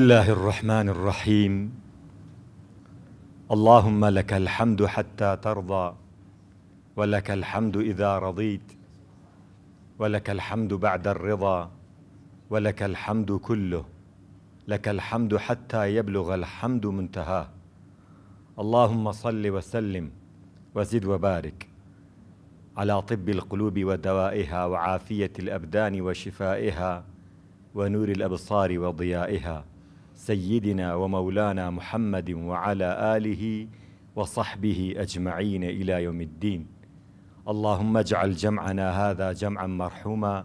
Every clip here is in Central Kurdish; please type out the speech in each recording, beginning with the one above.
الله الرحمن الرحيم اللهم لك الحمد حتى ترضى ولك الحمد إذا رضيت ولك الحمد بعد الرضا ولك الحمد كله لك الحمد حتى يبلغ الحمد منتهاه اللهم صل وسلم وزد وبارك على طب القلوب ودوائها وعافية الأبدان وشفائها ونور الأبصار وضيائها سيدنا ومولانا محمد وعلى آله وصحبه أجمعين إلى يوم الدين اللهم اجعل جمعنا هذا جمعا مرحوما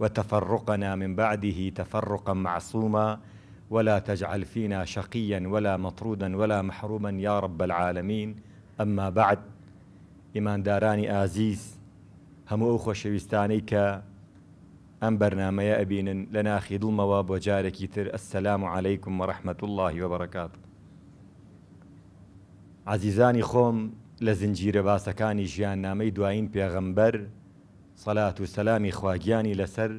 وتفرقنا من بعده تفرقا معصوما ولا تجعل فينا شقيا ولا مطرودا ولا محروما يا رب العالمين أما بعد ايمان داراني ازيز ئەو اخو کە ئەم بەرنمەیە ئەبینن لە ناخی دڵمەوە بۆ جارێکی تر ئەسسلام و عیکم مەڕەحمەت اللهی وبڕکات. عزیزانی خۆم لە زنجیرە باسەکانی ژیان نامەی دوایین پێغەمبەر سەلات و سەلامی خواگیانی لەسەر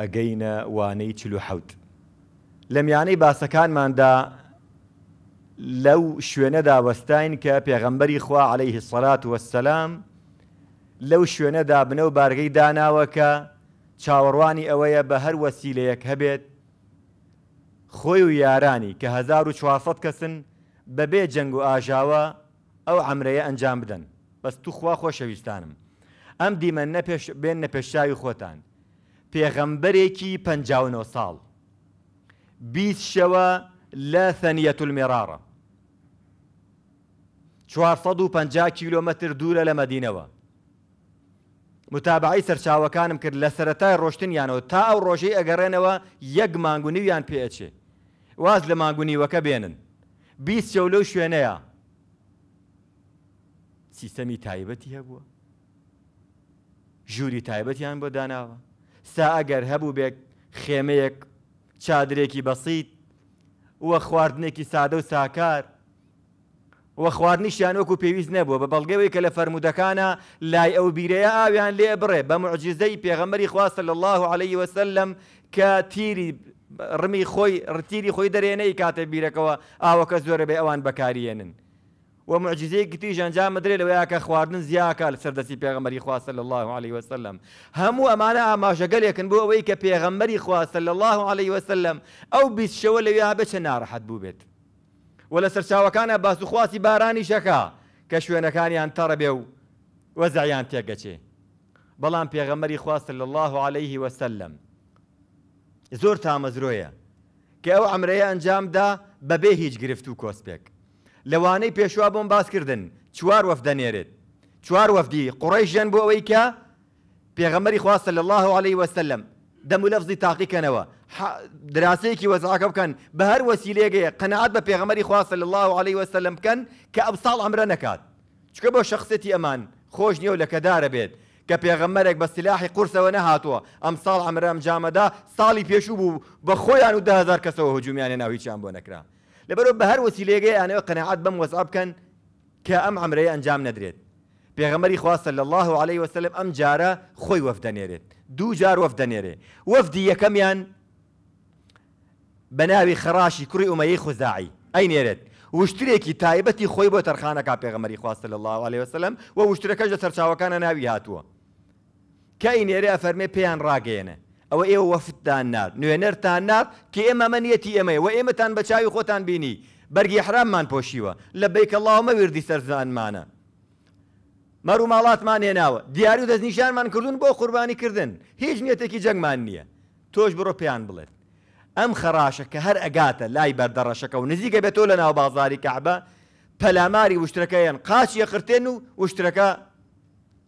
ئەگەینە وانەی چلو حوت. لە میانەی باسەکانماندا لەو شوێنەدا وەستاین کە پێغەمبەری خوا عليهەیه سەلات وەسەسلام لەو شوێنەدا بنە و بارگەی داناوە کە چاوەڕوانی ئەوەیە بە هەر وەسیلەیەک هەبێت خۆی و یارانی کە 1400 کەسن بەبێ جەنگ و ئاژاوە ئەو ئەمرەیە ئەنجام بدەن بەس توخوا خۆشەویستانم ئەم دیمە بێن نەپێشاوی خۆتان پێغەمبەرێکی 59 ساڵ بیست شەوە لە ثەنیەت المێرارە 450 کیلۆمەتر دوورە لە مەدینەوە متابعی سەرچاوەکانم کرد لە سەتای ڕۆشتنیانەوە تا ئەو ڕۆژەی ئەگەڕێنەوە یەک مانگونیویان پێچێ واز لە مانگونیوەکە بێنن بیست چە لەو شوێنەیە سیستەمی تایبەتی هەبووە ژووری تایبەتیان بۆ داناوە سا ئەگەر هەبوو بێک خێمەیەک چادرێکی بەسییت وە خواردنێکی سادە و ساکار وە خواردنیشیان وەکو پێویست نەبووە بە بەڵگەوەی کە لە فەرمودەکانە لای ئەو بیرەیە ئاویان لێ بڕێ بە معجززەی پێغەمەری خواستە لە الله عليه وسلم کە تیری ڕمی خۆی ڕتیری خۆی دەرێنەی کاتە بیرەکەەوە ئاوەکە زۆرە بێ ئەوان بەکارێنن. وە معجزەیە گتی ژەنجا مدرێت لەوەیە کە خواردن زیاکە لە سەردەسی پێغمەری خواستە لە الله عليه وسلم هەموو ئەمانە ئاماژەگەلێکن بۆ ئەوەی کە پێغەمەری خواستە لە الله عليه وسلم ئەو بیست شەوە لەوێ بچە ناڕەحەت بوو بێت. و لە سەرچاوەکانە باسوخواسی بارانی شەکە کە شوێنەکانیان تەڕە بێ و وەزایان تێگەچێ بەڵام پێغەمەری خواست لە الله عليه وسلم زۆر تامەزرۆیە کە ئەو ئەمرەیە ئەنجامدا بەبێ هیچ گرفت و کۆسپێک لەوانەی پێشوا بۆم باسکردن چوار وەفدەنێرێت چوار وەفدی قوڕی ژێن بۆ ئەوەی کە پێغەمەری خواست لە الله عليه وسلم دەم و لەفزی تاقیکەنەوە دراسه کی کب کن به هر وسیله گه قناعت به پێغەمەری خوا صلی الله علیه و عليه وسلم بکەن کە ئەبساڵ ئەمرە نەکات چکە بۆ شخصێتی ئەمان خۆش نییە و لە کەدارە بێت کە پێغەمەرێک بە سلاحی قورسەوە نەهاتووە ئەم ساڵ ئەمرام جامەدا ساڵی پێشوو بوو بە خۆیان و دهزار کەسەوە هجومیانە ناویچیان بۆ نەکرا لەبەرۆ بە هەر وەسیلێگەی ئەنەوە قەنەعات بەم وەزع بکەن کە ئەم ئەمرەیە ئەنجام نەدرێت پێغەمەری خواسە صلی الله علیه و سلم ام جاره خۆی وەفدەنێرێت دو جار وەفدەنێرێ وەفدی یەکەمیان بە ناوی خراشی کوڕی ئومەی خوزاعی ئەی نێرێت وشترێکی تایبەتی خۆی بۆ تەرخانەکە پێغەمەری خواستە لە الله عليه وسلم و وشترەکەش لە سەرچاوەکانە ناوی هاتووە کە ئینێرێ ئەفەرمێ پێیان ڕاگەێنە ئەوە ئێوە وەفتان نار نوێنەرتان نار کە ئێمە منەتی ئێمەی و ئێمەتان بە چاوی خۆتان بینی بەرگی حراممان پۆشیوە لە بیکەڵاومە وردی سەرزانمانە مەرو ماڵاتمان هێناوە دیاری و دەستنیشانمان کردوون بۆ قوربانی کردن هیچ نیەتێکی جەنگمان نییە تۆش بڕۆ پێیان بڵێت ئەم خەراشە کە هەر ئەگاتە لای بەردەڕەشەکە و نزیکە بێتۆ لە ناو بازاری کەعبە پەلاماری وشترەکەیان قاچیە قرتێن و وشترەکە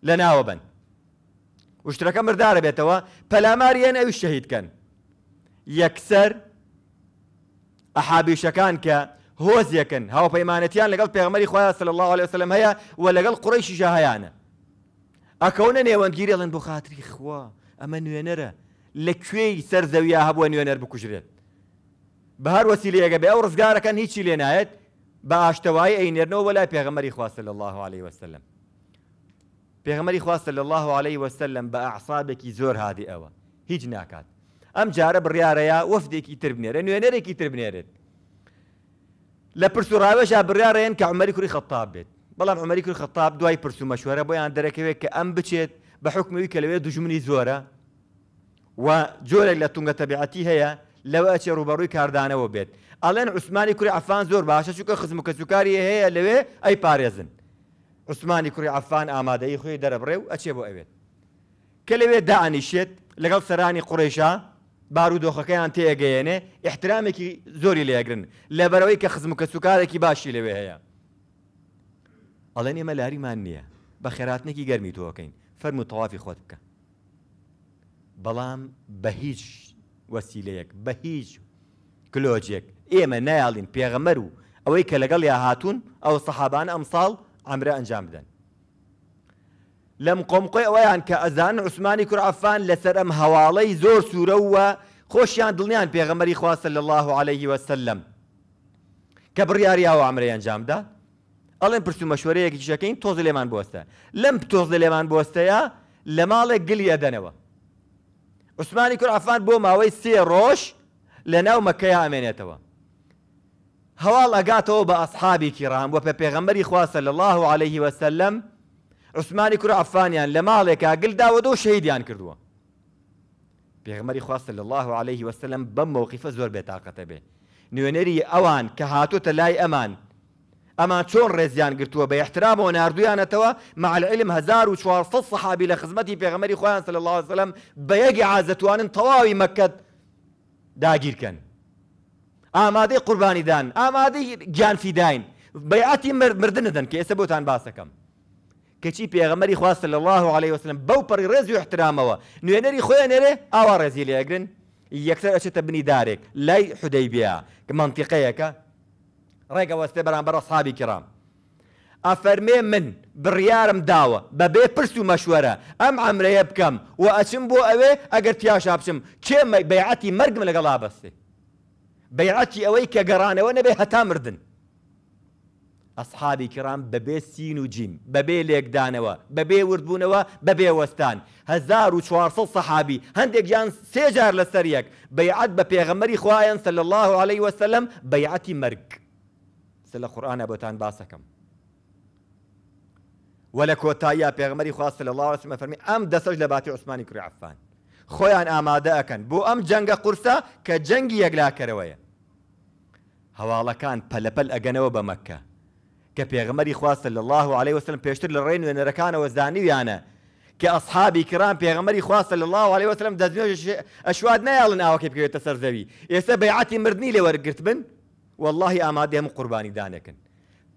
لە ناوە بن. وشترەکە مردارە بێتەوە پەلاماریان ئەوی شەهیدکەن. یەکسەر ئەحابیشەکان کە هۆزیەکەن هاوپەیمانەتیان لەگەڵ پێغمەری خۆیان سل الله عليه وسلم هەیە و لەگەڵ قڕیشی ژاهیانە. ئەکەونە نێوەندگیریڵن بۆ خااتری خوا ئەمە نوێنەرە لەکوێی سەرزەویا هەبووە نوێنەر بکوژرێت بە هەر وەسیلی ئەگە بێ ئەو ڕزگارەکەن هیچی لێ نایەت بە ئاشتەوای ئەینێرنەوە وەلای پێغەمەری خواستە لە الله عليه وسلم پێغەمەری خواستە لە الله عليه وسلم بە ئەعسابێکی زۆر هادی ئەوە هیچ ناکات ئەم جارە بڕیارەیە وەفدێکی تر بنێرە نوێنەرێکی تر بنێرێت لە پرسوڕاوێش بڕیارێن کە عمەری کوری خەتاب بێت بەڵام عمەری کوری خەتاب دوای پرسومەشوەرە بۆیان دەرەکەوێت کە ئەم بچێت بە حکمەوەی کە لەوێ دژمنی زۆرە و جۆرێک لە تونگە تەبیعەتی هەیە لەوە ئەچێ ڕوبەڕووی کاردانەوە بێت ئەڵێن عوسمانی کوری ئەفان زۆر باشە چووکە خزم و کەسوکاری هەیە لەوێ ئەی پارێزن عوسمانی کوری ئەفان ئامادەی خۆی دەرەبڕێ و ئەچێ بۆ ئەوێت کە لەوێ دانیشێت لەگەڵ سەرانی قوڕێشا بارودۆخەکەیان تێگەیەنێ احترامێکی زۆری لێگرن لەبەرەوەی کە خزم و کەسوکارێکی باشی لەوێ هەیە ئەڵێن ئێمە لاریمان نییە بە خێراتنێکی گەرمی تۆکەین فەرم و تەوافی خۆت بکە بەڵام بە هیچ وەسیلەیەک بە هیچ کلۆجێک ئێمە نایاڵین پێغەمەر و ئەوەی کە لەگەڵ یا هاتوون ئەو سەحابان ئەمساڵ ئەمرە ئەنجام بدەن لەم قۆمقۆی ئەویان کە ئەزان عوسمانی کورعفان لەسەر ئەم هەواڵەی زۆر سوورەوە خۆشیان دڵنیان پێغەمەری خواسە لە الله عليه وسلم کە بڕیاریاوە ئەمرە ئەنجامدا ئەڵێن پرسومەشوەرەیەکی شەکەین تۆز لێمان بۆستە لەم تۆز لێمان بۆستەیە لە ماڵێک گلیە دەنەوە عوسمانی کوعافان بۆ ماوەی سێ ڕۆژ لە ناو مەکەی ئامێنێتەوە هەواڵ ئەگاتەوە بە ئەسحابی کیڕام بۆ پێ پێغەمبەری خواسە لە الله عليه وسلم عوسمانی کوور ئەفانیان لە ماڵێکا گلداوە دۆ شەیدیان کردووە پێغمەری خواستە لە الله عليه وسلم بەم مووقیفە زۆر بێتاقەتە بێ نوێنەری ئەوان کە هاتوتە لای ئەمان اما ئەمان رزيان ڕێزیان گرتووە ونردو احترامەوە نردویانەتەوە مع العلم هزار لە صحابي پێغەمەری خۆیان خوان صلى الله وسلم بە یەکی عازەتوانن تەواوی مەکەت داگیرکەن ئامادەی قوربانیدان ئامادەی گیانفیداین بەیعەتی مردنەدەن کە ئێستا بۆتان باسەکەم کەچی پێغەمەری خوان صلى الله عليه وسلم بوبر پەڕی ڕێزی و احترامەوە نوێنەری خۆیان نێرێ ئاوا ڕێزی لێگرن یەکسەر ئەچێتە بنی دارێک لای حودەیبیا ڕێگەوەستێ بەرامبەرە سابی کرام. ئەفەرمێ من بڕیارم داوە بەبێ پرس و مەشوەرە ئەم ئەمرەیە بکەم و ئەچم بۆ ئەوێ ئەگەر تیاشا بچم چێ بەیعەتی مەرگم لەگەڵا بەستێ. بەیعەتی ئەوەی کە گەڕانەوە نەبێ هەتا مردن. ئەسحابی کرام بەبێ سین و جیم بەبێ لێکدانەوە بەبێ وردبوونەوە بەبێ وەستان 1400 سەحابی هەندێک یان سێجار لەسەر یەک بەیعەت بە پێغەمەری خوایان سەل الله عليه وسلم بەیعەتی مەرگ. سل قرآن قورآانە بۆتان باسەکەم وە لە کۆتاییە پێغمەری خواست الله عليه وسلم فرمي أم دسج لباتي عثماني كري عفان خۆیان ئامادە ئەەکەن بۆ ئەم جەنگە قورسە کە جەنگی یەکلاکەرەوەیە هەواڵەکان پەلەپەل ئەگەنەوە أغنو بمكة کە پێغمەری خواست لە الله عليه وسلم پێشتر لە ونركان وزاني ويانا کە ئەصحابی کرام پێغمەری خواست لە الله عليه وسلم دەزمێ ئەشواد نایڵن لنا وكيف كيف زەوی ئێستا بەیعاتی مردنی لێ وەرگرت بن والله آماده هم قرباني دانكن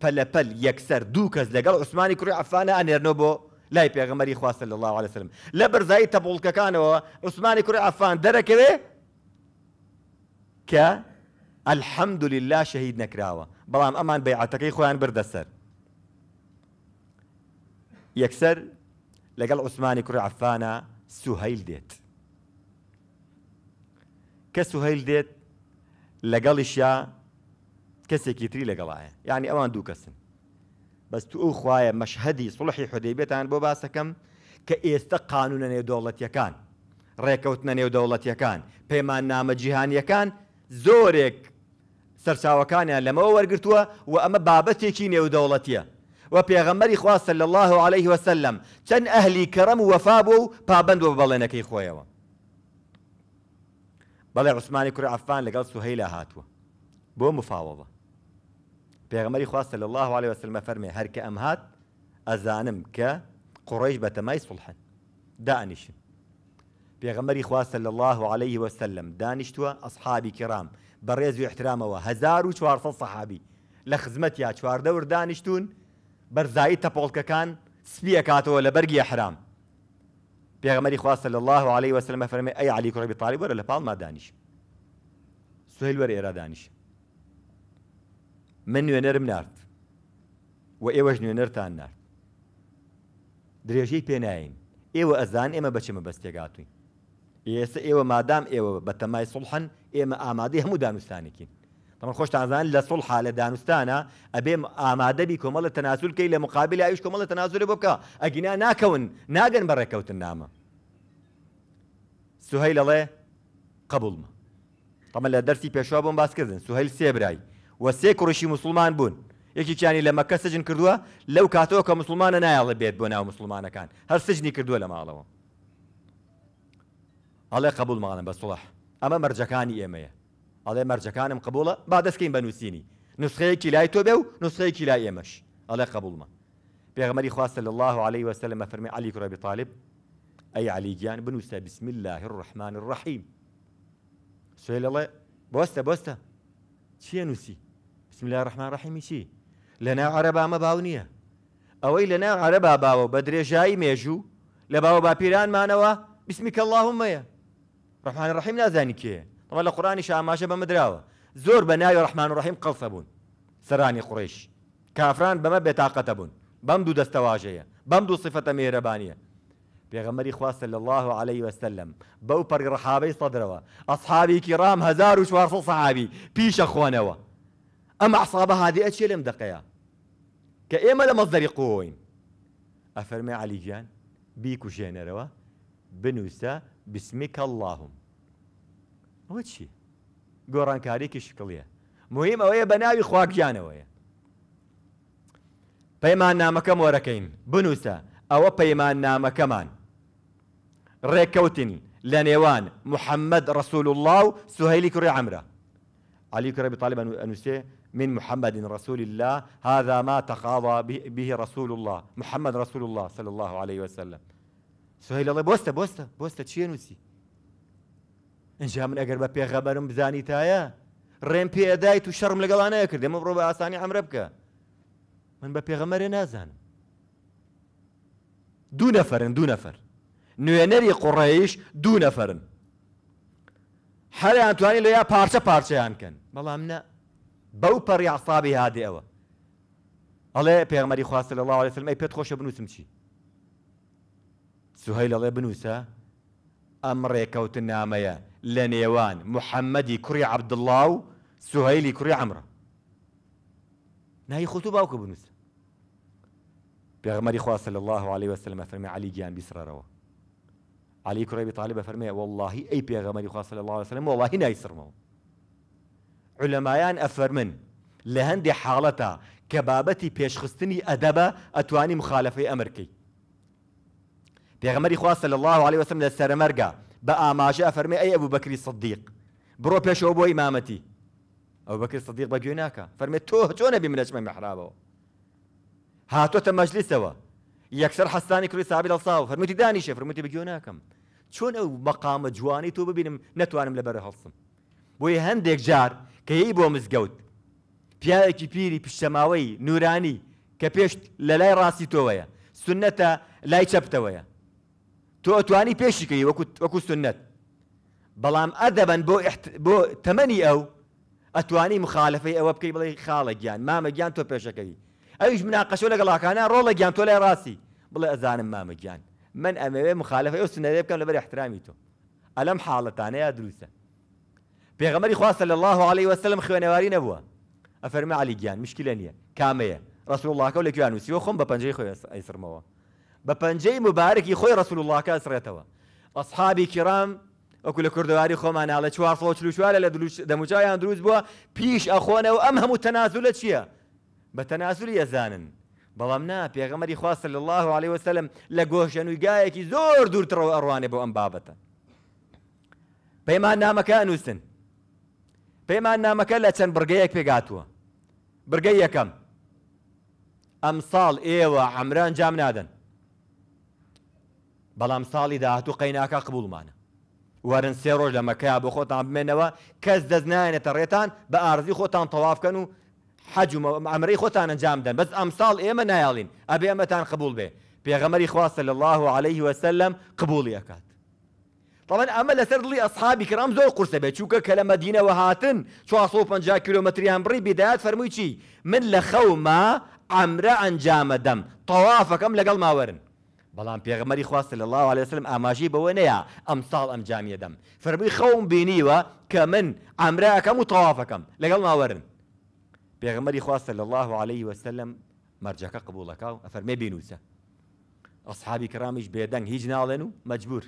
بل بل يكسر دوكز لقال عثماني كري عفانا أن يرنبو لا يبي غمري خواص صلى الله عليه وسلم لا برزاي تبول ككان عثماني كري عفان درك ذي ك الحمد لله شهيد نكراوا بلام أمان بيعتك يا خوان بردسر يكسر لقال عثماني كري عفانا سهيل ديت كسهيل ديت لقال إشياء کەسێکی تری لەگەڵایە یعنی ئەوان دوو کەسن بەس تو ئەو خوایە مەشهدی سڵحی حدەیبێتان بۆ باسەکەم کە ئێستا قانونە نێودەوڵەتیەکان ڕێکەوتنە نێودەوڵەتیەکان پەیمان نامە جیهانیەکان زۆرێک سەرچاوەکانیان لەمەوە وەرگتووە و ئەمە بابەتێکی نێودەوڵەتیە و پێغەمەری خواستە لە الله عليه وسلم چەند ئەهلی کەرەم و وەفا بۆ و پابند بە بەڵێنەکەی خۆیەوە بەڵێ عوسمانی کوڕ عفان لەگەڵ سوهەی لە هاتووە بۆ مفاوەوە بيغمري خواستە لە الله عليه وسلم فرمي هرك أم هات ازانم ك قريش بە تەمای دانش بيغمري پێغمەری خواستە الله عليه وسلم دانیشتووە ئەسحابی کرام بە احترام و احترامەوە 1400 سەحابی لە خزمەت یا چواردەور دانیشتون بەرزایی كان سپی ئەکاتەوە ولا بەرگی حرام پێغمەری خواستە لە الله عليه وسلم فرمي أي علی کوڕی طالب ولا لە ما دانش سهل وەرە ئێرا من نوێنەرم نارد و ئێوەش نوێنەرتان نارد درێژەی پێناین ئێوە ئەزان ئێمە بەچێمە بەستێگاتوین ئێستا ئێوە مادام ئێوە بە تەمای سڵحن ئێمە ئامادەی هەموو دانوستانێکین تەمە خۆشتانزان لە سڵ حالە دانوستانە ئەبێ ئامادەبی کۆمەڵە تەناسولکەی لە مقابل ئاویش کۆمەڵە تەنازولە بکە ئەگینا ناکەون ناگەن بە ڕێکەوتن نامە سوهەی لەڵێ قبولمە تەمە لە دەرسی پێشوا بۆم باسکردن سوهیل سێبرای و سێ بون مسلمان بوون یەکییانانی لە مەکە سجن کردووە لەو کاتەوە کە مسلمانە نایڵە كان بۆ ناو كردوه هەر سجنی کردووە لە ماڵەوە ئەڵێ قبول ماڵم بە سوڵح ئەمە مەرجەکانی ئێمەیە ئەڵێ مەرجەکانم قبولە با دەستکەین بە نووسینی نسخەیەکی لای تۆ بێ و نسخەیەکی على ئێمەش ئەڵێ قبولمە پێغمەری الله عليه وسلم فرمي علي کوڕبی طالب علي جان بنوسى بسم الله الرحمن الرحيم سوێ الله بوستا بوستا چیە نووسی بسم الله الرحمن الرحيم شي لنا عربا ما باونيه او لنا عربا باو بدري جاي ميجو لباو باوە باپیرانمانەوە بسمیکە اللهمەیە ڕحمان ڕحیم نازانی کێ ئەمە لە قڕانیش ئاماژە بەمەدراوە زۆر بە ناوی ڕحمان ڕحیم قەڵسە بوون سەرانی قڕیش کافران بەمە بێتاقەتە بوون بەم دوو دەستەواژەیە بەم دوو صفەتە مێرەبانیە پێغەمەری الله عليه وسلم بوبر رحابي صدروا أصحابي كرام هزار 1400 صحابي بيش أخوانوا أم أعصابها هذه أشياء لم دقيا كإما لم أصدر قوين أفرمي علي جان بيكو جينروا بنوسا باسمك اللهم وشي قران كاريك شكليه مهم ويا بناوي خواك جانا ويا بيمان نام كم وركين بنوسا او بيمان نام كمان ريكوتن لنيوان محمد رسول الله سهيلي كري عمره علي كري طالب انوسيه من محمد رسول الله هذا ما تقاضى به رسول الله محمد رسول الله صلى الله عليه وسلم سهيل الله بوستا بوستا بوستا چیە نووسی اینجا من ئەگەر بە پێغەبەرم بزانیتایە ڕێم پێدایت و شەرم لەگەڵانەیە کردێمە بڕۆ بە ئاسانی ئەمرە بکە من بە پێغەمەرێ نازانم دو نەفەرن دو نفر نوێنەری قريش دوو نەفەرن هەریان توانی لە یا پارچە پارچەیان کەن بالله امنا پر عسابی هادي او الله پێغمەری خواص صلى الله فلمی پێت خۆشە بنووسم چی سوهی لەڵێ بنووسە ئەم ڕێکەوتن نامەیە لە نێوان محەممەدی کوڕی عبدڵڵا و سوهیلی کوڕی عمرە نایی خوت و باوکە بنووسە پێغمەری خواست لە الله عليه وسلم فەرمی علی گیان بیسرەرەوە علی کوڕی بتاالی بە فرمي والله اي پێغەمەری خواست صلى الله عليه وسلم واللهی نایسرمەوە علەمایان ئەفەرمن لە هەندێک حاڵەتە کە بابەتی پێشخستنی ئەدەبە ئەتوانی مخالفەی ئەمرکەی پێغمەری خواستە لە الله عليه وسم لە سەرمەرگا بە ئاماژە ئەفەرمێ ئەی ئەبوو بەکری صدیق بڕۆ پێشەوە بۆ ئیمامەتی ئەو بەکری صدیق بە گوێ ناکە فەرمێت تۆ چۆنە بیمنەچمە مەحرابەوە هاتۆتە مەجلیسەوە یەکسەر حستانی کوی سابی لە ساو فەرموتی دانیشە فرموتی بە گوێ ناکەم چۆن ئەو مەقامە جوانی تۆ ببینم نتوانم لەبەر هەڵسم بۆیە هەندێک جار کەی بۆ مزگەوت پیاوێکی پیری پیشەماوەی نورانی کە پێش لە لای ڕاستی تۆوەیە سنەتە لای چەپتەوەیە تۆ ئەتوانی پێشیکەی وەکو سنەت بەڵام ئەدەبن بۆ بۆ تەمەنی ئەو ئەتوانی مخالفەی ئەوە بکەی بڵی خاڵە گیان مامە گیان تۆ پێشەکەی ئەویش مناقەشۆ لەگەڵاکانە ڕۆڵە گیان تۆ لای ڕاستی بڵێ ئەزانم مامە گیان من ئەمەوێ مخالفەی ئەو سنەرێ بکەم لەبەر احترامی تۆ ئەلەم حاڵەتانەیە دروستە پێغەمەری خواستە لە الله عليه وسلم خوێنەواری نەبووە ئەفەرمە علی گیان مشکلە نییە کامەیە ڕسول اللهکە و لەکویان وسیوە خۆم بە پەنجەی خۆی ئەیسرمەوە بە پەنجەی مبارەکی خۆی ڕسول اللهکە ئەسرێتەوە ئەسحابی کرام وەکو لە کوردواری خۆمانناڵە چوار فۆچلوچوارە لە دەموچیان دروست بووە پیش ئەخۆنەوە ئەم هەموو تەنازو لە چییە؟ بە تەنازولی ئەزانن بەڵام نا پێغەمەری خواستە لە الله عليه وسلم لە گۆشەنوویگایەکی زۆر دوورترەوە ئەڕوانێ بۆ ئەم بابەتە پەیمان نامەکە ئەنووسن بما ان مكلا تن برقيك بيقاتوا برقيكم امصال إيوة عمران جام نادن بل امصالي داهتو قيناك قبول معنا ورن سيروج لما كاب خوت عم منوا كز دزناين تريتان بارزي خوت عم طواف كانوا حج عمري خوت عم جامدا بس امصال ايما نايلين ابي امتان قبول به بيغمري خواص صلى الله عليه وسلم قبول يا كات طبعاً ئەمە لەسەر دڵی ئەسحابی کرام زۆر قورسە بێت مدينه وهاتن شو مدینەوە هاتن 450 کیلومتریان بڕی بدایات بدايات چی من لە خەوما ئەمرە ئەنجامە دەم لقل ما ورن بلان بيغمري خواست صلى الله عليه وسلم ئاماژی بەوە نەیە أم ساڵ دم جامیە خوم بيني خەوم بینیوە کە من ئەمرەکەم لقل ما ورن ماوەرن پێغمەری خواست صلى الله عليه وسلم مەرجەکە قبولك أفرمي بينوسه أصحابي كرامش بيدن بێدەنگ هیچ مجبور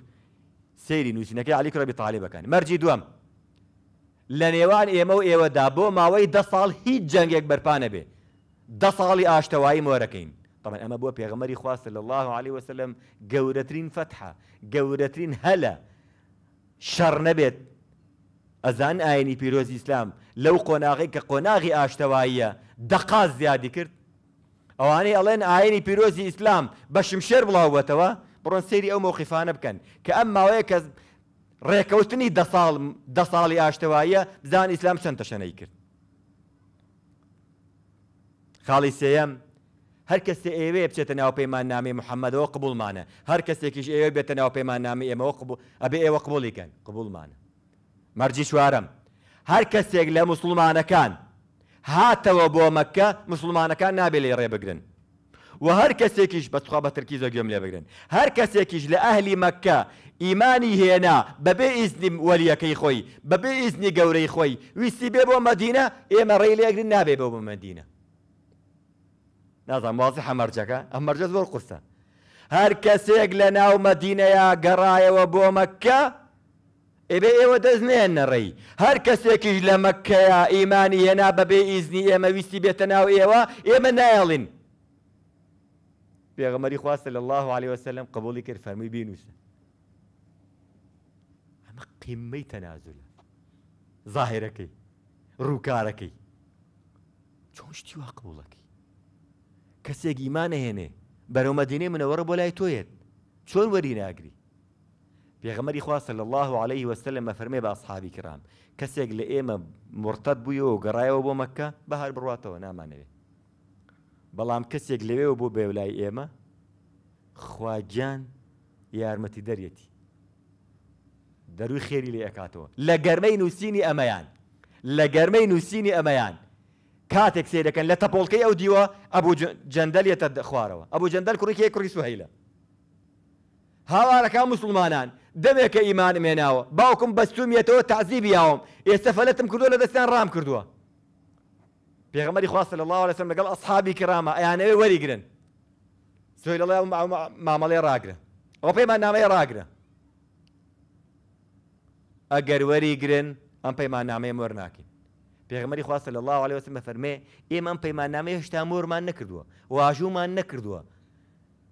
سەیری نووسینەکەی علی کوڕبی تاالبەکەن مەرجی دووەم لە نێوان ئێمە و ئێوەدا بۆ ماوەی دە ساڵ هیچ جەنگێک بەرپانە بێ دە ساڵی ئاشتەوایی مۆرەکەین طبعا ئەمە بۆ پێغەمەری خواست لە الله عليه وسلم گەورەترین فتحە گەورەترین هەلە شەڕ نەبێت ئەزان ئاینی پیرۆزی ئیسلام لەو قۆناغی کە قۆناغی ئاشتەواییە دەقاز زیادی کرد ئەوانەی ئەڵێن ئاینی پیرۆزی ئیسلام بە شمشێر بڵاوەتەوە بڕۆن سێری ئەو مۆخیفانە بکەن کە ئەم ماوەیە کە ڕێکەوتنی دە ساڵی ئاشتەواییە بزان ئیسلام چەند تەشەنەی کرد. خاڵی سێەم هەر کەسێ ئێوێ بچێتە ناو پەیمان نامی محەممەدەوە قبولمانە هەر کەسێکیش ئێوە بێتە ناو پەیمان نامی ئێمەوە ئەبێ ئێوە قبولیکەن قبولمانە. مەرجی چوارم هەر کەسێک لە مسلمانەکان هاتەوە بۆ مەکە مسلمانەکان نابێ لێ ڕێبگرن. و هەر کەسێکیش بەخوا بە ترکی زۆگوێم لێ بگرن هەر کەسێکیش لە ئەهلی مەکە ئیمانی هێنا بەبێ ئیزنی وەلیەکەی خۆی بەبێ ئیزنی گەورەی خۆی ویستی بێ بۆ مەدینە ئێمە ڕێ لێگرن نابێ بۆ بۆ مەدینە نازان وازی هەمەرجەکە ئەمەرجە زۆر قورسە هەر کەسێک لە ناو مەدینەیە گەڕایەوە بۆ مەکە ئێبێ ئێوە دەستنێن نەڕێی هەر کەسێکیش لە مەکەیە ئیمانی هێنا بەبێ ئیزنی ئێمە ویستی بێتە ناو ئێوە ئێمە نایڵین پێغەمەری خواستە لە الله عليه وسلم قبولی کرد فەرمی تنازل ظاهره قیمەی تەنازولە ظاهرەکەی ڕووکارەکەی چۆن شتی وا قبولەکەی کەسێک ئیمانە هێنێ بەرەومەدینێ منەوەڕە بۆ لای تۆیت چۆن وەری ناگری پێغەمەری خواستە لە الله عليه وسلم مەفەرمێ بە ئەسحابی کرام کەسێک لە ئێمە مرتد بوویەوە گەڕایەوە بۆ مەکە بەهار نامانه نامانەوێت بەڵام کەسێک لەوێەوە بۆ بێولای ئێمە خواگیان یارمەتی دەرێتی دەروی خێری لێ ئەکاتەوە لە گەرمەی نووسینی ئەمەیان لە گەرمەی نووسینی ئەمەیان کاتێک سێرەکەن لە تەپۆڵکەی ئەو دیوە ئەبوو جەندەلێتە دەخوارەوە ئەبوو جەندەل کوڕێکی کوڕی سوهیلە هاوارەکان مسلمانان دەمێکە ئیمان مێناوە باوکم بەستومیەتەوە تازی بیاوم ئێستا فەلەتم کردووە لە دەستیان ڕام کردووە پێغمەری خواست لە الله لەسم لەگەڵ ئەسحابی کرامە ئەیانەوێ وەریگرن سوی لەڵێ مامەڵێ ڕاگرە ئەوە پەیمان نامەیە ڕاگرە ئەگەر وەریگرن ئەم پەیمان نامەیە مۆر ناکەین پێغمەری خواست لە الله عليه وسلم فەرمێ ئێمە پەیمان نامەیە هێشتا ما نكردوا واژوومان ما نكردوا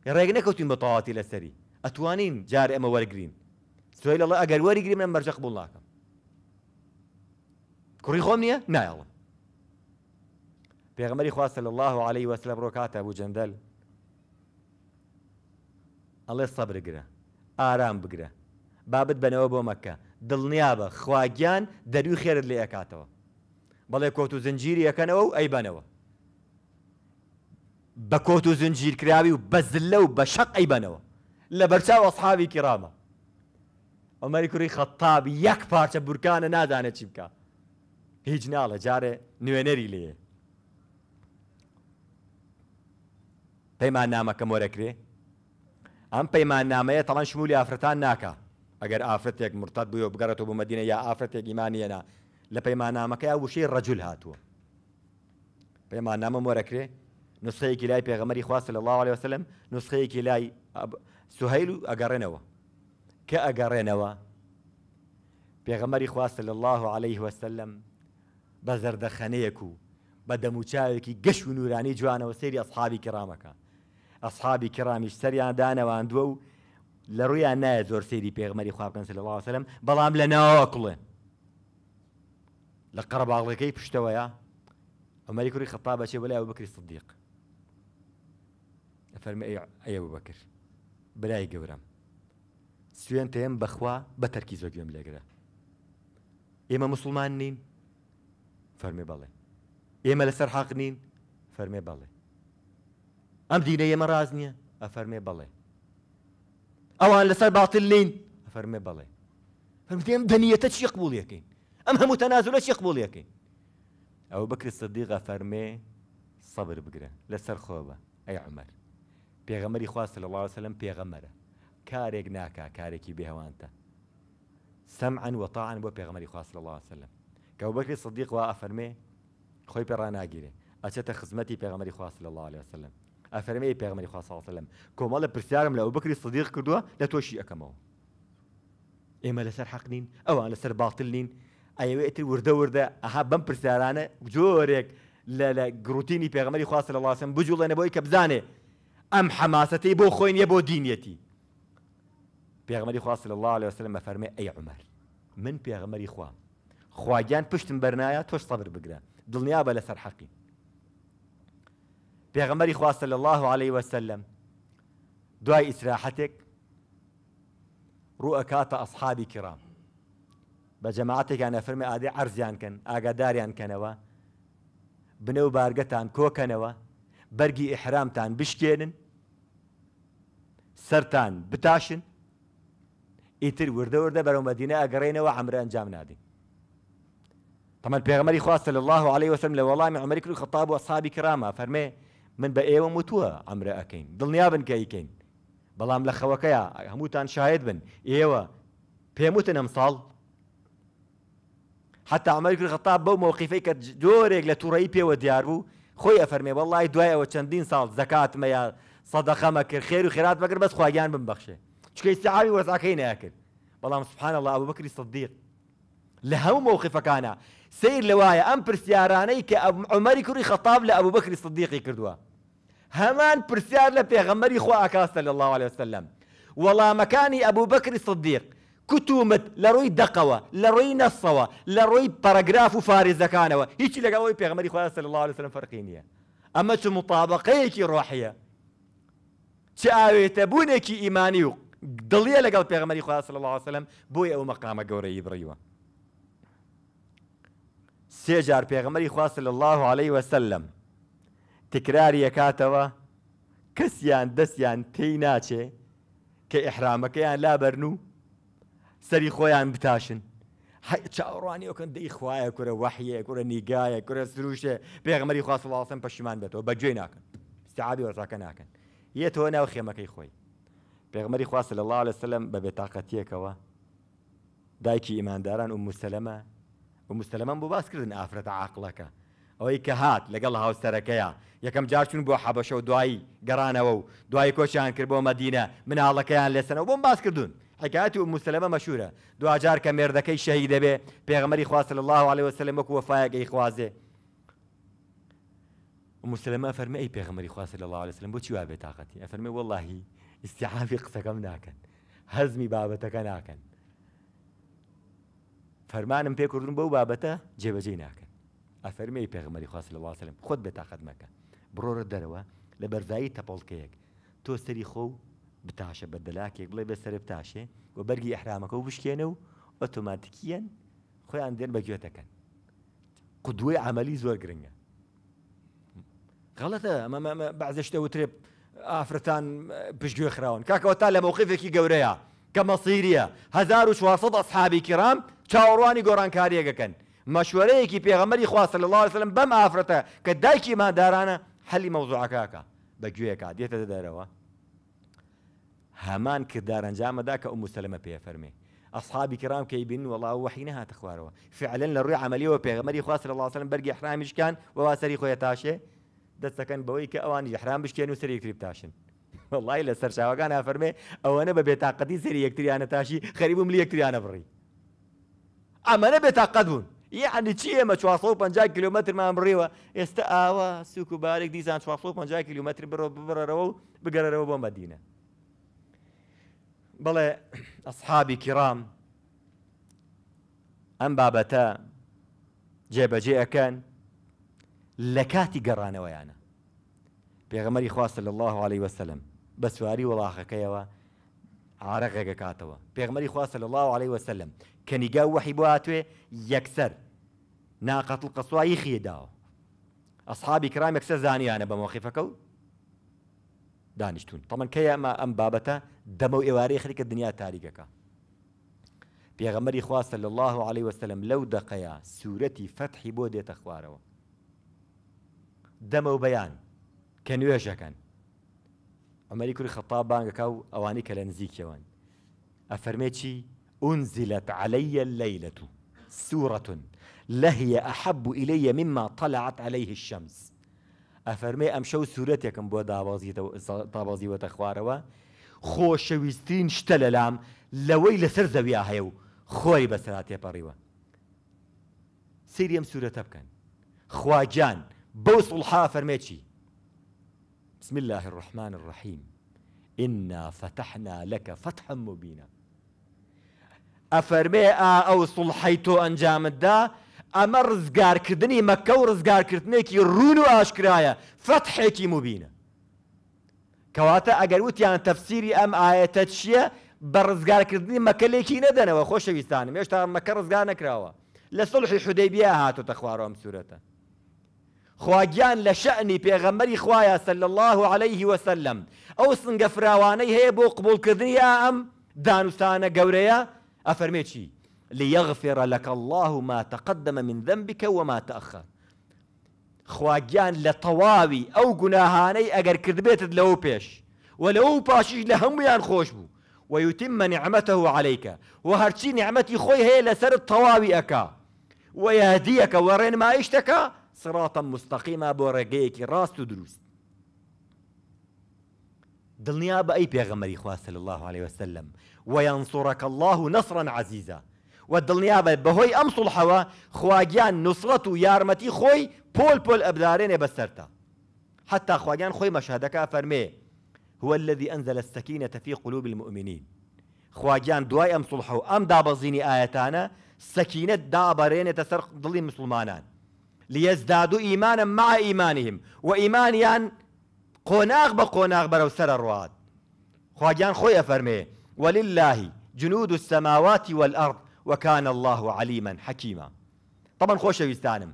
نەکەوتین بە تەواتی لسري اتوانين جار ئەمە وەرگین سوی لەڵە ئەگەر وەریگرین من بەرجەق بڵ ناکەم کوڕی خۆم نییە پێغمەری خواستە لە الله عليه وسلم ڕۆکاتە بوو جەندەل ئەڵێ سەبرگرە ئارام بگرە بابت بنەوە بۆ مەکە دڵنیابە خواگیان دەروی خێرت لێ ئەکاتەوە بەڵێ کۆت و زنجیری یەکەنەوە و ئەی بنەوە بە کۆت و زنجیرکراوی و بەزلە و بە شەق ئەی بنەوە لە بەرچاو ئەسحاوی کرامە ئەمەری کوری خەتابی یەک پارچە بورکانە نادانە چی بکە هیچ ناڵە جارێ نوێنەری لێە پەیمان نامەکە مۆرەکرێ ئەم پەیمان نامەیە تەڵەن شمولی ئافرەتان ناکە ئەگەر ئافرەتێک مرتات بووە بگەڕێتەوە بۆ مدینە یا ئافرەتێک ایمانیەنا لە پەیمان نامەکەی وشەی ڕەجل هاتووە پەیمان نامە مۆرەکرێ نسخەیەکی لای پێغەمەری خواست لە الله عليه وسلم نسخەیەکی لای سوهیل و ئەگەڕێنەوە کە ئەگەڕێنەوە پێغەمەری خواست لە الله عليه وسلم بە زەردەخەنەیەک و بە دەموچاوێکی گەش و نورانی جوانەوە سێری ئەسحابی کرامەکە ئەسحابی کرامیش سەریان دانەوانندووە و لە ڕویان نایە زۆر سێری پێغمەری خوابکەن سل لەڵاوسلم بەڵام لە ناوەکڵێ لە قەرباڵەکەی پشتەوەیە ئەمەری کوری خەپا بەچێ بەلای بکری سدیق فەرمی ئەو بەکر برای گەورم سوێن تێم بەخوا بە تەرکی زۆ گوێم لێگرە ئێمە مسلمان نین فەرمی بەڵێ ئێمە لەسەر حاق نین فەرمێ بەڵێ ام دینە ئێمە ڕاز نییە ئەفەرمێ بەڵێ ئەوان لەسەر باتل لین ئەفەرمێ بەڵێ فەرمتێم دەنیەتە چی قبولیەکەین ئەم هەموو تەنازلە چی قبولیەکەین ئەو بکرد سەدیغا فەرمێ صبر بگرە لسر خۆبە ئەی عمر پێغەمەری خواست الله الله وسلم پێغەمەرە کارێک ناكا کارێکی بها وانت سمعا وطاعا پێغەمەری خواست صلى الله وسلم كابو بكر صدیق وافرمي خوي خۆی پێڕ ناگیرێ ئەچێتە خزمەتی خواص خواست الله عليه وسلم ئەفەرمی پێغمەری خواساڵسەلم کۆمەڵە پرسیارم لە ئەو بکری سەدیق کردووە لە تۆشی ئەەکەمەوە ئێمە لەسەر حەق نین ئەوان لەسەر باتل نین ئەوێتتر وردە وردە ئەها بەم لا جۆرێک لە لە گروتینی پێغمەری خواستە لە لاسم بجوڵێنەوەی کە بزانێ ئەم ام حماستي بو خوين يبو دينيتي پێغمەری خواست لە الله لە وسلم مەفەرمێ اي عمر من پێغمەری خوام خواجان پشتم برنايا توش صبر بگره دل نیابه لسر حەقی پیغمبری خواستە صلی الله عليه وسلم دوای ئیسراحەتێک ڕوو ئەکاتە ئەسحابی کرام انا جەماعاتێکیان آدی عرضیان کن ئاگاداریان کەنەوە بنە و بارگەتان کۆکەنەوە بەرگی ئحرامتان بشکینن سرتان بتاشن ایتر ئیتر وردە وردە مدینه اگرین و عمر انجام نادی طبعا پیغمبری خواستە صلی الله عليه وسلم لە وەڵامی ئەمریکر و خطاب و اصحاب کرامە فەرمێ من بە ئێوە وتووە ئەمرە ئەەکەین دڵنیا بن کە یکەین بەڵام لە خەوەکەیە هەمووتان شاهد بن ئێوە پێموتن ئەم ساڵ حتا ئەمەگر خەتاب بەو مۆقیفەی کە جۆرێک لە تووڕی پێوە دیار بوو خۆی ئەفەرمێ بەڵی دوایەوە چەندین ساڵ زەکاتمەیە سەدەخەمە کرد خێر و خێرات بەگر بەس خواگیان بمبەخشێ چکەی سعاوی وەزاکەی نەکرد بەڵام سبحان الله ابو بکری صدیق لە هەوو مۆقیفەکانە سیر لەوایە ئەم پرسیارانەی کە عمەری کوری خەتاب لە ئەوو بەکری صدیقی کردووە همان برسيار لە پێغەمەری خوا ئاکاستە لە الله عليه وسلم والله مكاني أبو بكر الصديق كتومت لروي دقوا لروي نصوا لروي لە ڕووی كانوا هيك فارێزەکانەوە هیچی لەگەڵەوەی پێغمەری خوا سەل الله لەسلم فەرقی نییە ئەمە چ مطابقەیەکی ڕۆحیە چ ئاوێتە بوونێکی ئیمانی و دڵیە لەگەڵ پێغمەری خوا سەل الله وسلم بۆی ئەو مەقامە گەورەی بڕیوە سێجار پێغمەری خوا صلى الله عليه وسلم تکراری ئەکاتەوە کەسیان دەستیان پێی ناچێ کە ئەحرامەکەیان لابەرن و سەری خۆیان بتاشن چاڕوانیەکەن دەیخوایە کورە وحەیە کورە نیگایە کورە سروشێ پێغمەری خواستڵاستن پەشیمان بێتەوە بەگوێ ناکەن سعادی وەرزاکە ناکەن یە تۆ ناو خێمەکەی خۆی پێغمەری خواست لە الله لە سلم بە بێتاقەتیەکەوە دایکی ئیمانداران و مستەلەمە و مستەلەمان بۆ باسکردن ئافرەتە عاقلەکە ئەوەی کە هات لەگەڵ هاوسەرەکەیە یەکەم جارچون بۆ حەبەشە و دوایی گەڕانەوە و دوای کۆچیان کرد بۆ مەدینە مناڵەکەیان لەسەنەوە بۆم باس کردوون حکایەت و مسلمە مەشورە دوجار کە مێردەکەی شەهی دەبێ پێغمەری خواست لە الله عليه وسلم وەکو وەفاەکەی خوازێ مسلمە فەرمە ئەی پێغمەری خواست لە الله عليه وسلم بۆ چی وابێ تااقەتی ئەفەرمێ واللهی استیحافی قسەکەم ناکەن هەزمی بابەتەکە ناکەن فەرمانم پێ کردن بەو بابەتە جێبەجێ ناکەن ئەفەرمی پێغمەری خواست لە واسلم خۆت بێتاقەت مەکە بڕۆرە دەرەوە لە بەرزایی تەپڵکەیەک تۆ سەری خۆ بتاشە بە دەلاکێک بڵێ بەسەر بتاشێ و بەرگی ئەحرامەکە و بشکێنە و ئۆتۆماتیکیەن خۆیان دێن بە گوێتەکەن قدوێ عملی زۆر گرنگە غەڵەتە ئەمە بەعزشتە وترێ ئافرەتان پشتگوێ خراون کاکەوە تا لە مووقفێکی گەورەیە کە مەسیریە 1940 ئەصحابی کرام چاوەڕوانی گۆرانکاریەکەن مەشوەرەیەکی پێغەمەری خواستە لە الله وسلم بەم ئافرەتە کە دایکی مادارانە حەلی مەوزوعکاکە بە گوێکا دێتە دەرەوە هەمان کردارەنجامەدا کە ئەو مستەلمە پێفەرمێ ئەصحابی کرام کەی بین وڵا وحینە هاتە خوارەوە فعلەن لە ڕووی عملیەوە پێغەمەری خواست لە لاسەن بەرگی حرامیشکان وواسەری خۆی تاشێ دەستەکەن بەوەی کە ئەوانی حرام بشتێن و سەری یەکتری تاشن وڵی لە سەرچاوەکان ئافەرمێ ئەوەنە بە بێتاقەتی سەری یەکتریانە تاشی خەریبووم لی یەکتریانە بڕی ئەمەە بێتاقەت بوون یعنی چی ئێمە 450 کیلومترمان بڕێوە ئێستا ئاوا سوک و بارێک دیزان 450 کیلومتر بڕۆ بڕەرەوە و بگەرەرەوە بۆ مەدینە بەڵێ ئەسحابی کرام ئەم بابەتە جێبەجێەکەن لە کاتی گەڕانەوەیانە پێغەمەری خواستە لە الله عليه وسلم بە سواری وڵاخەکەیەوە عرق جكاتوا پێغمەری خواستە لە الله عليه وسلم كان نیگا وەحی باتوێ یەکسەر ناقەتڵ قەسوایی خیداوە ئەسحابی کرامێک سەر زانیانە بە مۆخیفەکە و دانشتون طبعا كي ما أم بابەتە دمو إواري خليك الدنيا دنیا تاریگەکە پێغەمەری خواستە الله عليه وسلم لو دقيا سوورەتی فتح بودي دێتە دمو بيان كان يوجه كان عمري كوري خطاب بانك أو ئەوانی کە لە نزیکەوەن أنزلت علي الليلة سورة لهي أحب إلي مما طلعت عليه الشمس افرمي امشو سوورەتێکم بۆ دابازیوەتە خوارەوە خۆشەویستترین شتە لە لام لويل لەسەر زەویا هەیە خوري خۆی بەسەرا تێپەڕیوە سری سورة سوورەتە خواجان بوصل حافر ميتشي بسم الله الرحمن الرحيم إنا فتحنا لك فتحا مبينا ئەفەرمێ ئا ئەو سڵحی تۆ ئەنجامتدا ئەمە ڕزگارکردنی مەکە و ڕزگارکردنێکی ڕون و ئاشکرایە فەتحێکی مبینە. کەواتە ئەگەر وتیان تەفسیری ئەم ئاەتە چییە بە ڕزگارکردنی مەکەلێکی نەدەنەوە خۆشەویستانم هێشتا مەکە ڕزگار نەکراوە لە سڵحی حودەیبیە هاتۆتە خوارۆم سوورەتە. خواجان لشأني بيغمري خوايا صلى الله عليه وسلم ئەو سنگە هي بوقبول بۆ أم ئەم دانوستانە قوريا أفرميتشي ليغفر لك الله ما تقدم من ذنبك وما تأخر خواجان لطواوي أو قناهاني أجر كذبيت لو بيش ولو باش لهم يان لە هەمویان ويتم نعمته عليك وهرشي نعمتي خوي هي لسر الطواوي أكا ويهديك ورين ما إشتكى صراطا مستقيما بۆ راس تدروس و دروست دڵنیا بە ئەی پێغەمەری الله عليه وسلم وينصرك الله نصرا عزيزا ودلنيا بهوي أم بەهۆی خواجيان سڵحەوە خواگیان نوسرەت و بول بول پۆل پۆل ئەبدارێنێ بەسەرتا حتا خواگیان خوي مشهدك فەرمێ هو الذي أنزل السكينة في قلوب المؤمنين خواگیان دوای ئەم سڵحە و ئەم آيتانا سكينة سەکینەت دابەڕێنێتە تسرق دڵی مسلمانان ليزدادوا إيمانا مع إيمانهم وإيمانيان يعني قناغ بقناغ برو سر الرواد خواجان خوي فرمي ولله جنود السماوات والأرض وكان الله عليما حكيما طبعا خوش ويستانم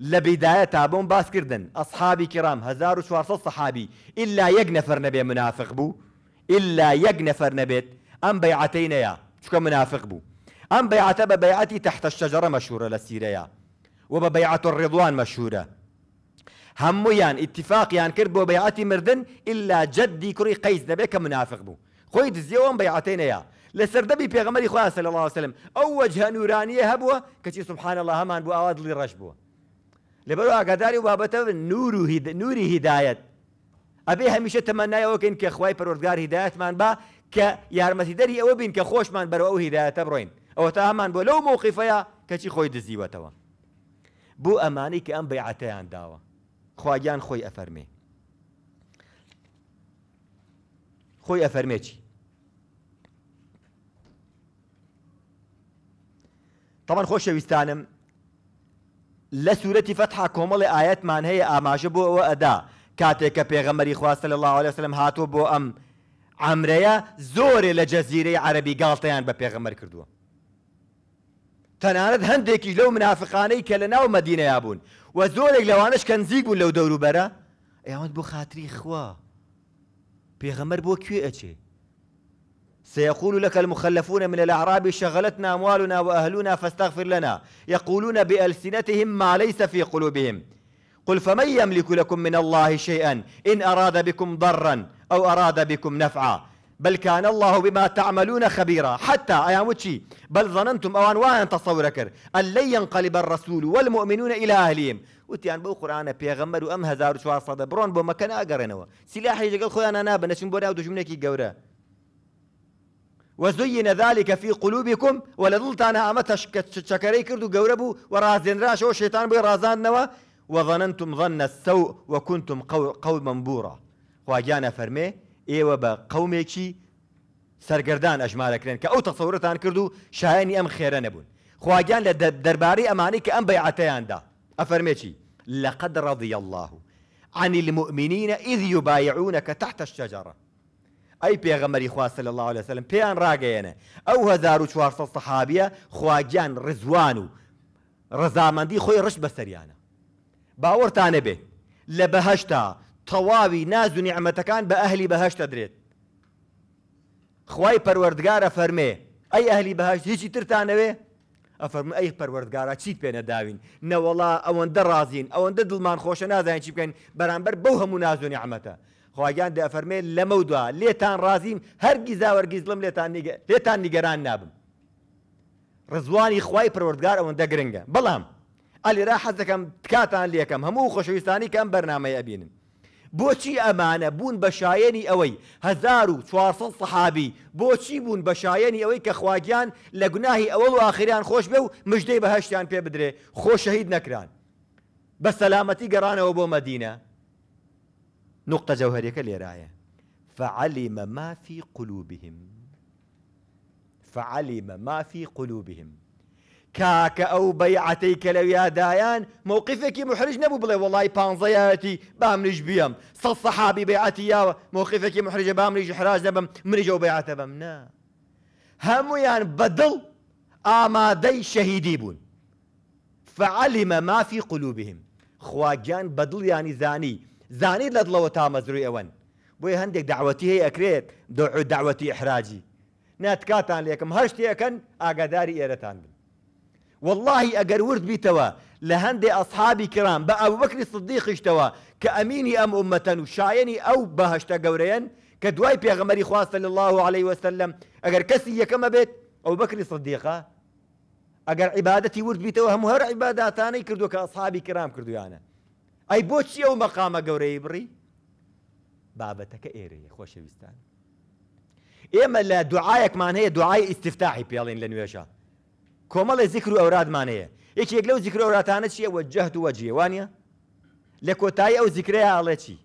لبداية تابون باس كردن أصحابي كرام هزار وشوار صحابي إلا يقنفر نبي منافق بو إلا يقنفر نبيت أم بيعتين يا شكو منافق بو أم بيعت بيعتي تحت الشجرة مشهورة للسيرة يا و بە بەیعەت و ڕێدوان اتفاق يان ئیتفاقیان کرد بۆ مردن إلا جددی كري قيس دەبێت کە منافق بوو خۆی دزیەوەم بەیعەتەیەیە لسر دبي پێغەمەری خواه صلى الله وسلم أو وجه نورانية هەبووە کەچی سبحان الله همان بو ئاوا دڵی رش بو لبرو ئاگاداری و بابەتە نور و نوری هدایەت ئەبێ هەمیشە تەمەنایەوەکەین کە خوای پەرۆردگار من با کە یارمەتیدەری ئەوە بین کە خۆشمان بەرەوە هدایەتە بڕۆین ئەوە تا هەمان بۆ لەو مووقیفەیە کەچی خۆی دزیوەتەوە بۆ ئەمانەی کە ئەم بەیعەتەیان داوە خواگیان خۆی ئەفەرمێ خۆی ئەفەرمێکی تەمان خۆشەویستانم لە سوورەتی فەتح کۆمەڵی ئاەتمان هەیە ئاماژە بۆ ئەوە ئەدا کاتێک کە پێغەمەری خواستە لە الله لە سلم هاتووە بۆ ئەم ئەمرەیە زۆرێ لە جەزیرەی عەربی گاڵتەیان بە پێغەمەر کردووە تناند هەندێکی لەو منافقانەی کە لە ناو مەدینەیا بوون و زۆرێک لەوانش کە نزیک بوون لەو دەوروبەرە ئەیاوەند بۆ خااتری خوا پێغەمەر بۆ کوێ ئەچێ سيقول لك المخلفون من الأعراب شغلتنا أموالنا وأهلنا فاستغفر لنا يقولون بألسنتهم ما ليس في قلوبهم قل فمن يملك لكم من الله شيئا إن أراد بكم ضرا أو أراد بكم نفعا بل كان الله بما تعملون خبيرا حتى أيام بل ظننتم أوان وان تصورك أن لن ينقلب الرسول والمؤمنون إلى أهلهم يعني قرآن بۆ قورآانە هزار و ئەم برون بو مكان مەکەن ئاگەڕێنەوە سیلاحی لەگەڵ خۆیان نابن نەچن بۆ ناو دژمنێکی قورا وزين ذلك في قلوبكم أنا أمت شكري كردو قوربو ورازين راش وشيطان بي رازان نوا وظننتم ظن السوء وكنتم قوما بورا واجانا فرميه ئێوە إيوة با قومي كي سرگردان کە كرين كاو تصورتان كردو شايني ام خيران نەبوون خواجان لە امانيك ام بيعتيان دا افرمي لقد رضي الله عن المؤمنين إذ يبايعونك تحت الشجرة اي پێغەمەری خواسە صلى الله عليه وسلم بيان ئەو او هزارو شوار صحابيه و رزوانو خۆی خوي رش باوەرتانە باور تانبه لبهشتا تەواوی ناز و نیعممەتەکان بە ئەهلی بەهشتە درێت خی پەروەردگارە فەرمێ ئەی ئەهلی بەهشت هیچی ترتانەوێ ئەفەرم ئەی پەروەردگارە چیت پێنە داوین نەوەڵا ئەوەندە ڕازین ئەوەندە دڵمان خۆشە نازانین چی بکەین بەرامبەر بەو هەموو نازۆ نیعممەتە خواگیان دەفەرمێ لەمەودوە لێتان ڕازیم هەرگی زاوەرگیز لەم لێتان نیگەران نابم ڕزوانی خی پەروەردگار ئەوەندە گرنگە بەڵام ئەلیرا حەزەکەم تکاتان لێکەم هەموو خۆشەویستانی کەم بەرنمەیە ئەبینن بۆچی ئەمانە بوون بە شایەنی ئەوەی هزار و 400 سەحابی بۆچی بوون بە شایەنی ئەوەی کە خواگیان لە گوناهی ئەوە و ئاخریان خۆش بێ و مژدەی بەهشتیان پێ بدرێ خۆشەهید نەکران بە سەلامەتی گەڕانەوە بۆ مەدینە نقطە جەوهرەکە لێرایە فعلم ما في قلوبهم فعلم ما في قلوبهم كاك او بيعتيك لو يا دايان موقفك محرج نبو بڵێ والله بانزياتي بامریش بیم صحابي بيعتي يا موقفك محرج محرجە حراج نبم مریژە و بەیعەتە بەم نا هەمویان بەدڵ ئامادەی شهيدي بون فعلم ما في قلوبهم خواجان بدل يعني زاني زاني لە دڵەوە تا مەزروی ئەوەن دعوتي هي داوەتی دعوتي احراجي دەعوەتی حراجی ناتکاتان لێکم هەشتێکەکەن ئاگاداری ايرتان والله اگر ورد بيتوا لهند اصحابي كرام با ابو بكر الصديق اشتوا كاميني ام امه وشايني او بهشتا غوريان كدواي بيغمري خواص صلى الله عليه وسلم اگر كسي كما بيت ابو بكر الصديق اگر آه. عبادتي ورد بيتوا هم هر عباداتاني كردو كاصحابي كرام كردو يانا يعني. اي بوش يوم مقام غوري بري بابتك ايري خوش بيستان اما لا دعائك معناه دعاء استفتاحي بيالين لنويشات كمال ذكر أوراد و إيش یەکێک ذكر أوراد ئەوراتانە چیە وە وجهي وانيا لكوتاي أو ذكرها على شيء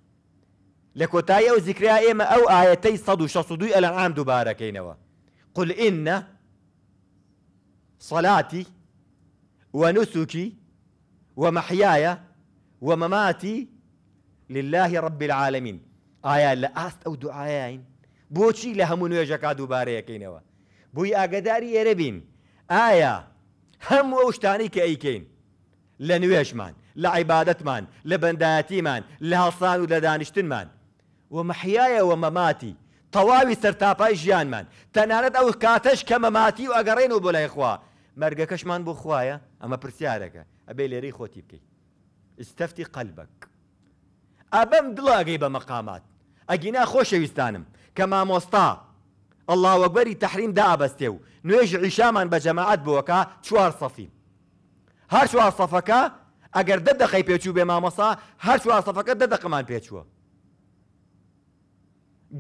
لكوتاي أو ذكرها إما أو ئێمە ئەو ئاەتەی إلى العام ئام كينوا قل إن صلاتي ونسكي ومحياي ومماتي لله رب العالمين آية لا أست أو دعاءين بوشي لهم نوجك نويجك كينوا بوي أقداري يربين ئایا هەموو ئەو شتانی کە ئەیکەین لە نوێشمان لە عیباەتمان لە بەندایەتیمان لە هەڵسان و لە دانیشتنمان ومەحیایەوە مەماتی تەواوی سەرتاپای ژیانمان تەنانەت ئەو کاتەش کە مەماتی و ئەگەڕێن و بۆ لای خوا مەرگەکەشمان بۆ خوایە ئەمە پرسیارەکە ئەبێ لێرەی خۆتی بکەیت استەفتی قەلبک ئەبەم دڵاگەی بە مەقامات ئەگینا خۆشەویستانم کە مامۆستا ئەللاوەگبەری تحریم دابەستێ و نوێژ عیشامان بە جەماعات بووەکە چوار سەفی هەر چوار سەفەکە ئەگەر دە دەقی پێچوو بێ مامەسا هەر چوار سەفەکە دە دەقمان پێچووە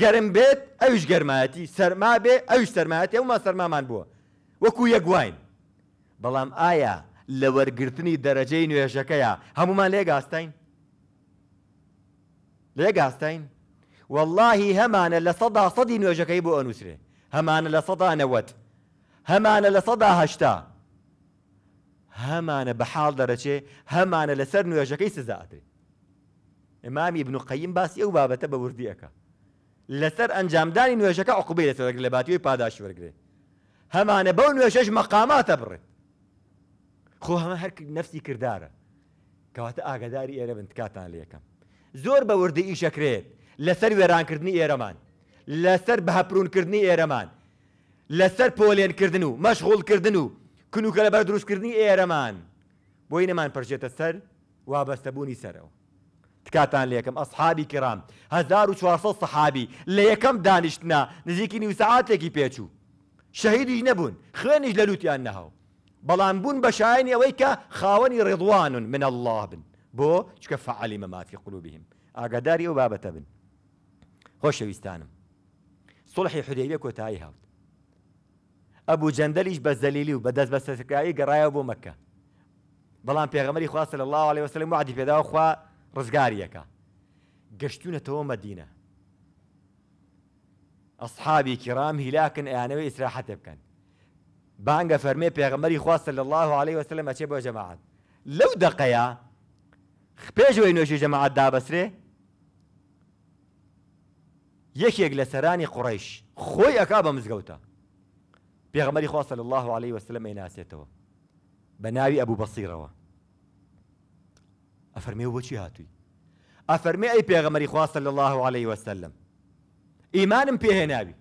گەرم بێت ئەوش گەرمایەتی سەرما بێ ئەوش سەرمایەتی ئەومە سەرمامان بووە وەکو یەکگوین بەڵام ئایا لە وەرگرتنی دەرەجەی نوێژەکەیە هەمومان لێگاستین لێگاستین والله هەمانە لە سەدا سەدی نوێژەکەی بۆ ئەنووسێ هەمانە لە سەدا هشتا هەمانە بحال درجة هەشتا لسر بەحاڵ دەرەچێ هەمانە لەسەر نوێژەکەی سزاتێ ئمامی بن و قەیم باسی ئەو لسر أن جامداني لەسەر ئەنجامدانی نوێژەکە عقوبەی لەسەر لە باتیوی پاداش وەرگێ هەمانە بەو نوێژەش مەقاماتە بڕێت خۆ هەمە هەر نفسی کردارە کەواتە ئاگداری ئێرە بن کاتان لەسەر وێرانکردنی ئێرەمان لەسەر بەهپڕونکردنی ئێرەمان لەسەر پۆلێنکردن و مەشغڵکردن و کنوکە لە بەر دروستکردنی ئێرەمان بۆی نەمان پرژێتە سەر وابەستەبوونی سەرەوە تکاتان لە یەکەم ئەسحابی کرام 1400 سەحابی لە یەکەم دانیشتنا نزیکی نیوسعاتێکی پێچوو شەهیدیش نەبوون خوێنیش لە لووتیان نەهاو بەڵام بوون بە شایانی ئەوەی کە خاوەنی ڕێدوانون من الله بن بۆ چکە فعالی مەمافی قلوبیم ئاگاداری ئەو بابەتە بن خوشويستانم صلح حديبيه كوتاي هاوت ابو جندليش بزليلي وبدز بس سكاي قراي ابو مكه بلان بيغمري خواص الله عليه وسلم وعد في ذا اخوا رزقاريك قشتونه تو مدينه اصحابي كرام لكن انا حتى تبكن بانغا فرمي بيغمري خواص الله عليه وسلم اشي جماعات لو دقيا خبيجوا انه جماعات دابسري یەکێک لە سەرانی قريش خوي اكابا بە مزگەوتە پێغمەری الله عليه وسلم إنا بە ناوی أبو بصيرة أفرمي وبوشي هاتوي أفرمي أي بيغمري خواص صلى الله عليه وسلم إيمان پێهێناوی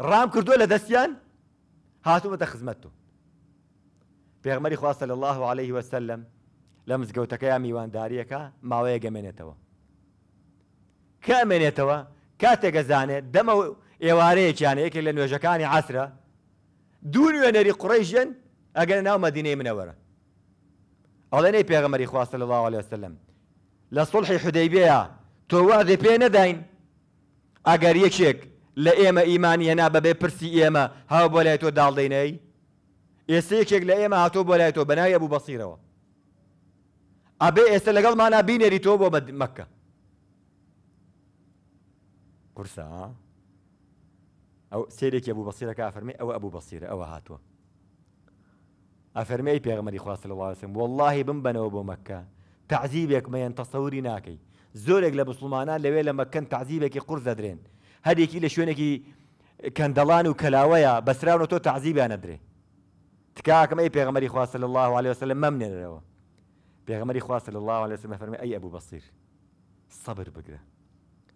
ڕام کردووە لە دەستیان هاتو خزمەت تۆ بيغمري خواص صلى الله عليه وسلم لە مزگەوتەکەیان میوانداریەکە ماوەیە گەمێنێتەوە کامێنێتەوە کاتێک ئەزانێت دەمە ئێوارەیەکیان یەکێک لە نوێژەکانی عسرە دوو نوێنەری قڕیژێن ئەگەر ناو مەدینەی منەوەرە ئەڵێنەی پێغەمەری خواستە لە الله لەسلم لە سڵحی حدەیبەیە تۆوا دێ پێ نەداین ئەگەر یەکێک لە ئێمە ئیمانی هێنا بەبێ پرسی ئێمە هاو بۆ لای تۆ داڵدەینەی ئێستا یەکێک لە ئێمە هاتۆ بۆ لای تۆ بەناوی ئەبوو بەسیرەوە ئەبێ ئێستا لەگەڵ مانا بینێری تۆ بۆ مەکە قرصة أو سيرك يا أبو بصيرة كافر أو أبو بصيرة أو هاتوا أفرمي أي بيغمري خلاص صلى الله عليه وسلم والله بنبنى أبو مكة تعذيبك ما ينتصوري ناكي زورك لبسلمانا لوي لما كان تعذيبك قرصة درين هذيك إلا شوينك كان دلان وكلاويا بس راونو تو تعذيبي أنا دري تكاك ما أي بيغمري خلاص صلى الله عليه وسلم ما من الروا بيغمري خلاص صلى الله عليه وسلم أفرمي أي أبو بصير صبر بقرة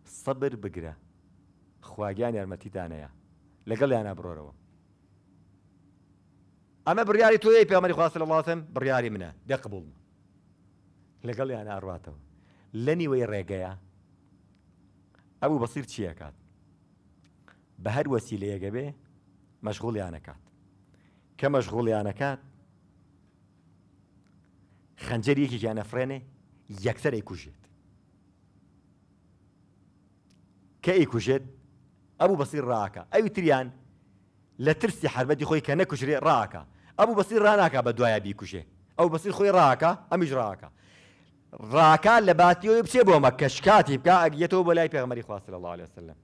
صبر بقرة خواگیان یارمەتیدانەیە لەگەڵ یانە بڕۆرەوە ئەمە بڕیاری توی پێمەری خواستە لەڵاتم بڕیاری منە دەقبولمە لەگەڵ یان ئاڕاتەوە لە نیوەی ڕێگەیە ئەووو بەسیر چیەکات بە هەر وەسی لەیەگە بێ مەشغوڵیانەکات کە مەشغوڵیانەکات خەنجەرێکی گیانەفرێنێ یەکسەر ئەیکوژێت کە ئەیکوژێت ابو بصير راكا اي تريان لا ترسي حرب بدي خوي كانك شري راكا ابو بصير راناكا بدوايا بيكوشي أبو بصير خوي راكا ام اج راكا راكا لباتيو يبشي بو مكش كاتب ولا يتو بولاي بيغمر صلى الله عليه وسلم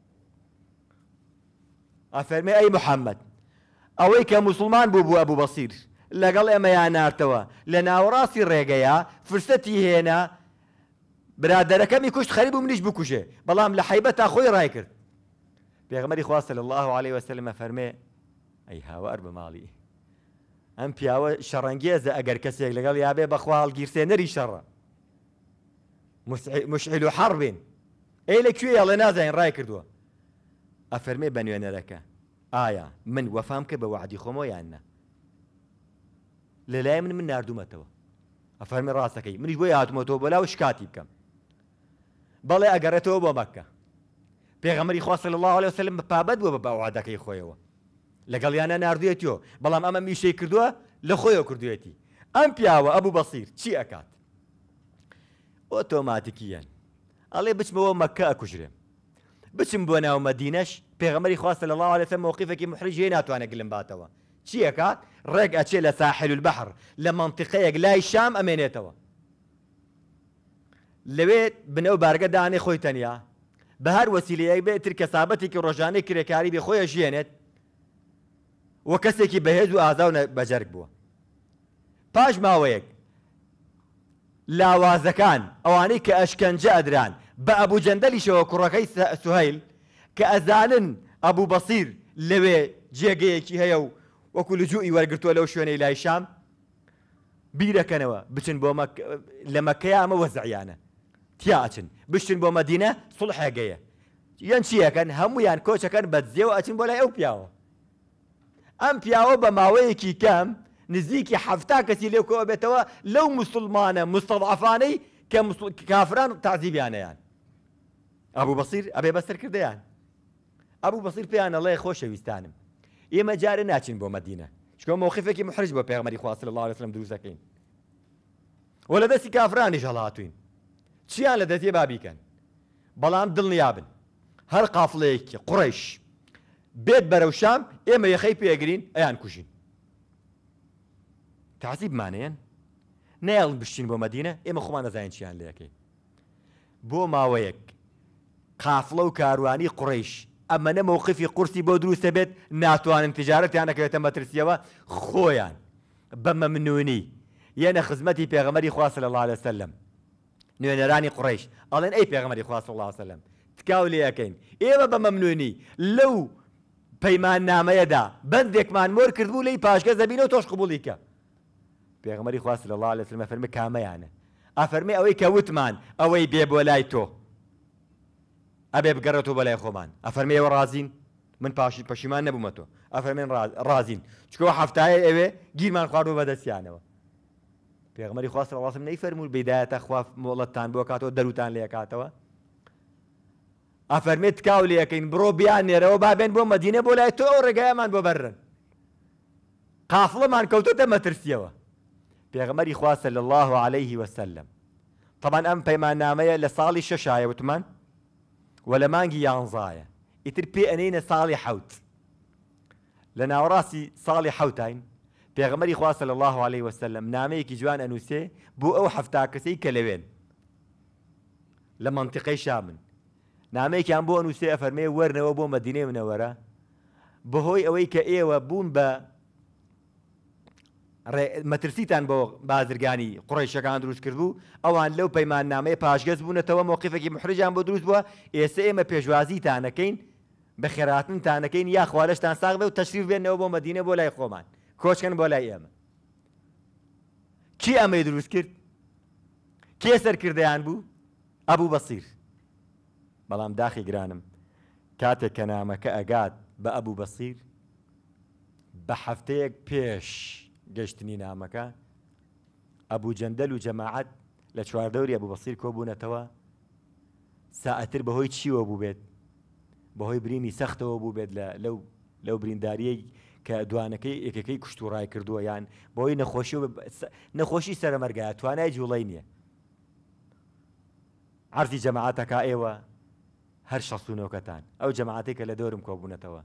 افرمي اي محمد اويك مسلمان بو, بو ابو بصير لا قال اما يا نارتوا لنا وراسي ريغيا فرستي هنا برادرك مي كشت خريب ومنيش بكوشه بلام لحيبه اخوي رايكر پێغمەری خواستە لە الله عليه وسلمە فەرمێ ئەی هاوار بماڵی ئەم پیاوە شەڕەنگێزە ئەگەر کەسێک لەگەڵ یابێ بەخواڵ گیرسێنەری شەڕە مشعل و حەڕبین ئەی لەکوێ لە نازانین ڕای کردووە ئەفەرمێ بە نوێنەرەکە ئایا من وەفام کە بە وعدی خۆمۆ یاننا لە لای من من نردوومەتەوە ئەفەرمی ڕاستەکەی منیش بۆی هاتومەتەوە بۆ لاو شکاتی بکەم بەڵێ ئەگەڕێتەوە بۆ مەکە پێغەمەری خواست لە الله عليه وسلم بە پابەت بووە بە باوعادەکەی خۆیەوە لەگەڵیانە نردوێتیەوە بەڵام ئەمە میشەی کردووە لە خۆیەوە کردوێتی ئەم پیاوە ئەبوو بەسیر چی ئەکات ئۆتۆماتیکیەن ئەڵێ بچمەوە مەکە ئەکوژرێ بچم بۆ ناو مەدینەش پێغەمەری خواستە لە لاوە لەسەر مۆقیفێکی محرجێ ناتوانە گلم باتەوە چیەکات ڕێک ئەچێ لە ساحل بەحر لە منتیقەیەک لای شام ئەمێنێتەوە لەوێت بنەو بارگەدانێ خۆی تەنیا بە هەر وەسیلەیەک بێتتر کەسابەتێکی ڕۆژانەی کرێکاری بێ خۆیە ژێنێت وە کەسێکی بەهێز و ئازاو بەجەرگ بووە پاش ماوەیەک لاوازەکان ئەوانەی کە ئەشکەنجە ئەدران بە ئەبوو جەندەلیشەوە کوڕەکەی سوهیل کە ئەزانن ئەبوو بەسیر لەوێ جێگەیەکی هەیە و وەکو لجووی وەرگتووە لەو شوێنەی لای شام بیرەکەنەوە بچن بۆ لە مەکەی ئەمە وەزعیانە تياتن بشن بو مدينه صلح جايه ينشي كان هم يان كوشا كان بدزيو اتن بولا او بياو ام بياو بماوي كي كام نزيكي حفتا كسي لو كو بيتوا لو مسلمانه مستضعفاني كم كافران تعذيب يعني, يعني ابو بصير ابي بصير كده يعني ابو بصير في انا الله يخوش ويستانم اي مجاري ناتشن بو مدينه شكون موقفك محرج بو بيغمري خواص الله عليه وسلم دروزكين ولا بس كافران جلاتين چیان لە دەتێ بابیکەن بەڵام دڵنیابن هەر قافڵەیەکی قڕیش بێت بەرەو شام ئێمە یەخەی پێگرین ئەیان کوژین تازیبمانەیەن نەڵ بشین بۆ مەدینە ئێمە خۆمان دەزانین چیان لەکەی بۆ ماوەیەک قافڵە و کاروانی قڕیش ئەمەە مووقفی قورسی بۆ دروستە بێت ناتوانن تجارەتیانەکەوێتە مەترسیەوە خۆیان بەمەمنونی یەنە خزمەتی پێغەمەری خواست لە لا لەسەلم نوێنەرانی قڕیش ئەڵێن ئەی پێغمەری خواست الله سلم تکاو لەکەین ئێوە بە مەمنونی لەو پەیمان نامەیەدا بەندێکمان مۆر کردبوو لی پاشگە زەبینەوە تۆش قبولیکە پێغمەری خواست لە الله لە سلمە فەرمە کامەیانە ئەفەرمی ئەوەی کە وتمان ئەوەی بێ بۆ لای تۆ ئەبێ بگەڕێتەوە بەلای خۆمان ئەفەرمەوە رازین من پاشی پەشیمان نەبوومە تۆ ئەفەرمێن رازین چکەوە هەفتایە ئەوێ گیرمان خواردەوە بەدەستیانەوە پێغمەری خواست ڕاستم الله فەرموو بدایەتە خوا مڵەتتان بۆ کاتەوە دەروتان لێکاتەوە ئەفەرمێت کاو لەکەین بڕۆ بیان بو بابێن بۆ مدینە بۆ لای من بو برن قافل من قافڵەمان کەوتۆتە مەترسیەوە پێغمەری خواستە لە الله عليه وسلم طبعا ام پەیمان نامەیە لە ساڵی شەشایە وتمان ولا لە مانگی یانزایە ئیتر پێ ئەنینە ساڵی حوت لنا ناوەڕاستی ساڵی حوتين پێغمەری خواستە لە الله عليه وسلم نامەیەکی جوان ئەنووسێ بوو ئەو هەفتا کەسەی کە لەوێن لە منطقەی شامن نامەیەکیان بۆ ئەنووسێ ئەفەرمێ وەرنەوە بۆ مەدینێ منەوەرە بەهۆی ئەوەی کە ئێوە بوون بە مەترسیتان بۆ بازرگانی قڕیشەکان دروست کردبوو ئەوان لەو پەیمان نامەیە پاشگەز بوونەتەوە مۆقیفێکی محرجان بۆ دروست بووە ئێستا ئێمە پێشوازیتانەکەین بە خێراتنتانەکەین یا خوارشتان ساغ بێ و تەشریف بێنەوە بۆ مەدینە بۆ لای خۆمان کۆچکەن بۆ لای ئێمە کی ئەمەی دروست کرد کێ سەرکردیان بوو ئەبوو بەسیر بەڵام داخی گرانم کاتێک کە نامەکە ئەگات بە ئەبوو بەسیر بە هەفتەیەک پێش گەشتنی نامەکە ئەبوو جەندەل و جەماعەت لە چواردەوری ئەبوو بەسیر کۆبوونەتەوە ساعتر بەهۆی چیوە بوو بێت بەهۆی برینی سەختەوە بوو بێت لەو لەو برینداریەی کە دوانەکەی یەکەکەی کوشتوڕای کردووە یان بۆی نەخۆشی نەخۆشی سەرمەرگای توانای جوڵی نییە عرضی جەماعاتەکە ئێوە هەر شەسوونەوەکەتان ئەو جەماعاتێک کە لە دەورم کۆبوونەتەوە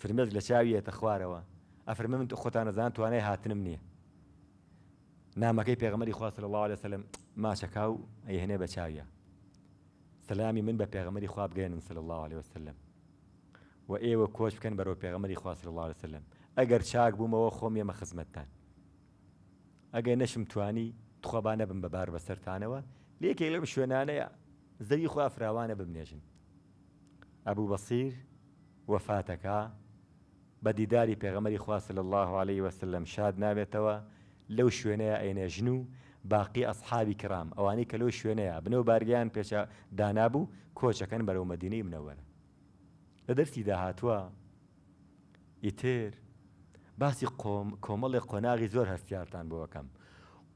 فرمێز لە چاویەتە خوارەوە ئەفرمە من خۆتان نەزان توانای هاتنم نییە نامەکەی پێغمەری خواست لە الله لەسلم ماچەکە و ئەی هەنێ بە چاویە سلامی من بە پێغمەری خواب گەێنن سل الله عليه وسلم و ئێوە کۆچ بکەن بەرەو پێغەمەری خواستر الله سلم ئەگەر چاک بوومەوە خۆم ئێمە خزمەتتان ئەگەر نەشم توانی توخەبانە بم بەبار بەسەرتانەوە لێکێک لەم شوێنانەیە زەوی خوا فراوانە ببنێژن ئەبوو بەسیر وەفاتەکە بە دیداری پێغەمەری خواصل الله عليه وسلم شاد نابێتەوە لەو شوێنەیە ئەینێژن و باقی ئەسحابی کرام ئەوانەی کە لەو شوێنەیە بنەو بارگیان پێچ دانابوو کۆچەکەن بەرەو مەدینەی منەوەرە لە دەرسی داهاتوە ئیتر باسی کۆمەڵی قۆناغی زۆر هەستیارتان بۆەکەم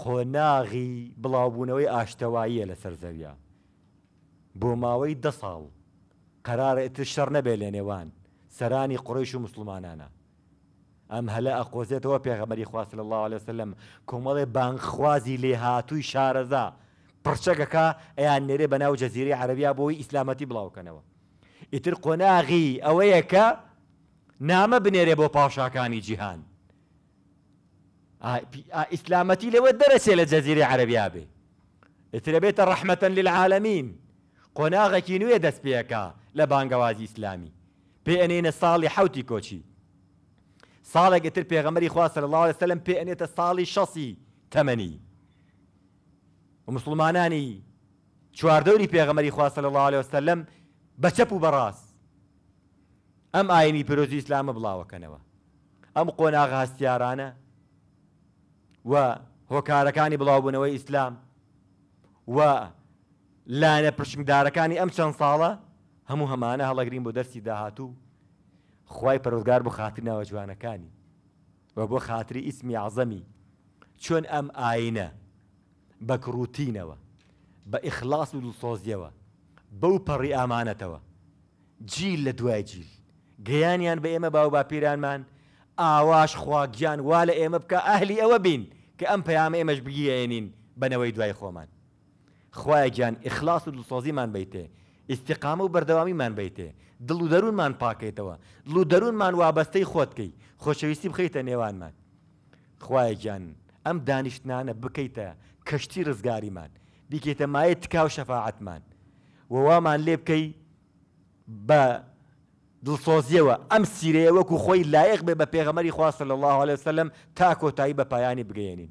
قۆناغی بڵاوبوونەوەی ئاشتەواییە لەسەر زەویە بۆ ماوەی دە ساڵ قەرارە ئتر شەڕ نەبێ لە نێوان سەرانی قڕیش و مسلمانانە ئەم هەلە ئەقۆزێتەوە پێغەمەری خواست لە الله لەسلم کۆمەڵێ بانخوازی لێهاتووی شارەزا پرچەکەکە ئەیان نێرێ بەناو جەزیری عەربیا بۆی ئیسلامەتی بڵاوکەنەوە ئیتر قۆناغی ئەوەیە کە نامە بنێرێ بۆ پاشاکانی جیهان ئیسلامەتی لەوە دەرەسێ لە جەزیری عەربیا بێ ئترە بێتە ڕەحمەەن للعاالمین قۆناغێکی نوێ دەست پێەکە لە بانگەوازی ئیسلامی پێ ئەنێنە ساڵی حوتی کۆچی ساڵێکتر پێغەمەری خواستە لەڵاو سەلم پێ ئەنێتە ساڵی شەسی تەمەنی و مسلمانانی چواردەوری پێغەمەری خواستە لەڵاو سەلم بە چەپ و بەڕاست ئەم ئاینی پیرۆزی ئسلامە بڵاوەکەنەوە ئەم قۆناغ هەستیارانە و هۆکارەکانی بڵاوبوونەوەی ئیسلام و لاەنە پرشمدارەکانی ئەم چەند ساڵە هەموو هەمانە هەڵەگرین بۆ دەستی داهاتوو خی پەرۆزگار بۆ خاترناوە جوانەکانی و بۆ خاتری ئیسمی عزەمی چۆن ئەم ئاینە بە کڕوتینەوە بە ئیخلاس و دڵسۆزیەوە بەو پەڕی ئامانەتەوە جیل لە دوای جیل گەیانیان بە ئێمە باو باپیرانمان ئاواش خواگیان وا لە ئێمە بکە ئەهلی ئەوە بین کە ئەم پەیام ئێمەش بگیێنین بنەوەی دوای خۆمان خوایە گیان ئیخلاس و دڵسۆزیمان بیتێ ئیسیقامە و بەردەوامیمان بیتێ دڵ و دەروونمان پاکەیتەوە دڵ و دەروونمان وابەستەی خۆتکەی خۆشەویستی بخەیتە نێوانمان خوایە گیان ئەم دانیشتانە بکەیتە کەشتی ڕزگاریمان بیکێتە مایە تکاو شەفاعتمان ووامان لێ بکەی بە دڵسۆزیەوە ئەم سیرەیە وەکو خۆی لایەق بێ بە پێغەمەری خواستە لە الله عليه وسلم تا کۆتایی بە پایانی بگەێنین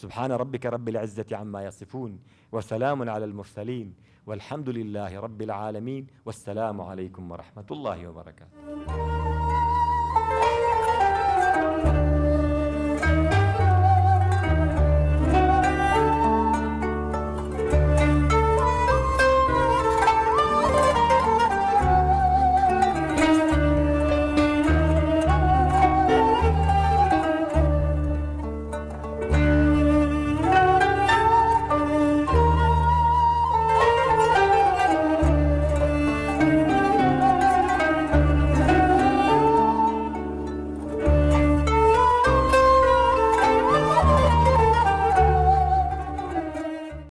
سبحان ربك رب العزة عما يصفون وسلام على المرسلين والحمد لله رب العالمين والسلام عليكم ورحمة الله وبركاته